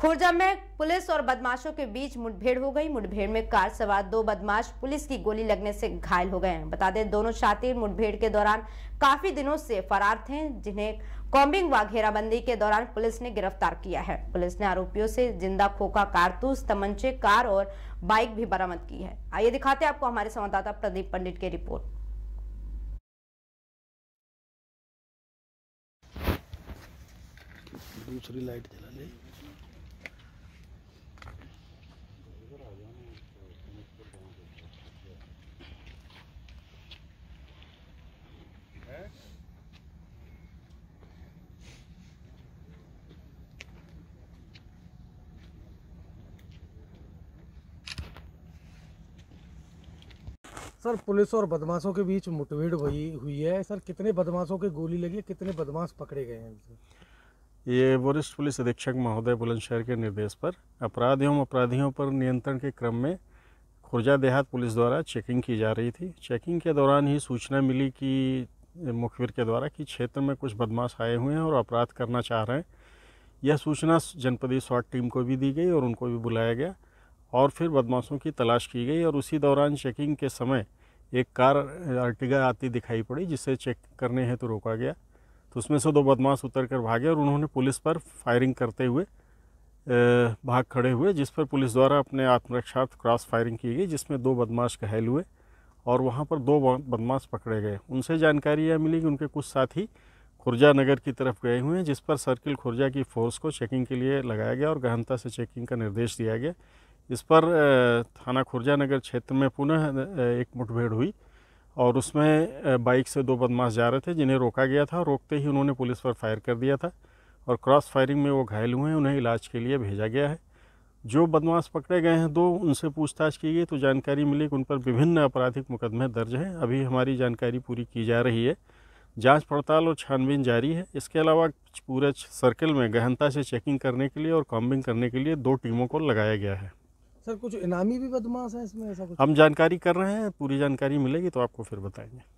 खुर्जा में पुलिस और बदमाशों के बीच मुठभेड़ हो गई मुठभेड़ में कार सवार दो बदमाश पुलिस की गोली लगने से घायल हो गए हैं बता दें दोनों शातिर मुठभेड़ के दौरान काफी दिनों से फरार थे जिन्हें कॉम्बिंग व घेराबंदी के दौरान पुलिस ने गिरफ्तार किया है पुलिस ने आरोपियों से जिंदा खोखा कारतूस तमंचे कार और बाइक भी बरामद की है आइए दिखाते हैं आपको हमारे संवाददाता प्रदीप पंडित की रिपोर्ट दूसरी लाइट जला ले सर पुलिस और बदमाशों के बीच मुठभेड़ हुई हुई है सर कितने बदमाशों के गोली लगी कितने बदमाश पकड़े गए हैं ये वरिष्ठ पुलिस अधीक्षक महोदय बुलंदशहर के निर्देश पर अपराध एवं अपराधियों पर नियंत्रण के क्रम में खुर्जा देहात पुलिस द्वारा चेकिंग की जा रही थी चेकिंग के दौरान ही सूचना मिली कि मुखबिर के द्वारा कि क्षेत्र में कुछ बदमाश आए हुए हैं और अपराध करना चाह रहे हैं यह सूचना जनपदीय स्वाट टीम को भी दी गई और उनको भी बुलाया गया और फिर बदमाशों की तलाश की गई और उसी दौरान चेकिंग के समय एक कार अर्टिगा आती दिखाई पड़ी जिसे चेक करने हेतु तो रोका गया तो उसमें से दो बदमाश उतर कर भागे और उन्होंने पुलिस पर फायरिंग करते हुए भाग खड़े हुए जिस पर पुलिस द्वारा अपने आत्मरक्षार्थ क्रॉस फायरिंग की गई जिसमें दो बदमाश घायल हुए और वहाँ पर दो बदमाश पकड़े गए उनसे जानकारी यह मिली कि उनके कुछ साथी खुर्जा नगर की तरफ गए हुए हैं जिस पर सर्किल खुर्जा की फोर्स को चेकिंग के लिए लगाया गया और गहनता से चेकिंग का निर्देश दिया गया इस पर थाना खुर्जा नगर क्षेत्र में पुनः एक मुठभेड़ हुई और उसमें बाइक से दो बदमाश जा रहे थे जिन्हें रोका गया था रोकते ही उन्होंने पुलिस पर फायर कर दिया था और क्रॉस फायरिंग में वो घायल हुए हैं उन्हें इलाज के लिए भेजा गया है जो बदमाश पकड़े गए हैं दो उनसे पूछताछ की गई तो जानकारी मिली कि उन पर विभिन्न आपराधिक मुकदमे दर्ज हैं अभी हमारी जानकारी पूरी की जा रही है जांच पड़ताल और छानबीन जारी है इसके अलावा पूरे सर्कल में गहनता से चेकिंग करने के लिए और कॉम्बिंग करने के लिए दो टीमों को लगाया गया है सर कुछ इनामी भी बदमाश है इसमें ऐसा कुछ हम जानकारी कर रहे हैं पूरी जानकारी मिलेगी तो आपको फिर बताएंगे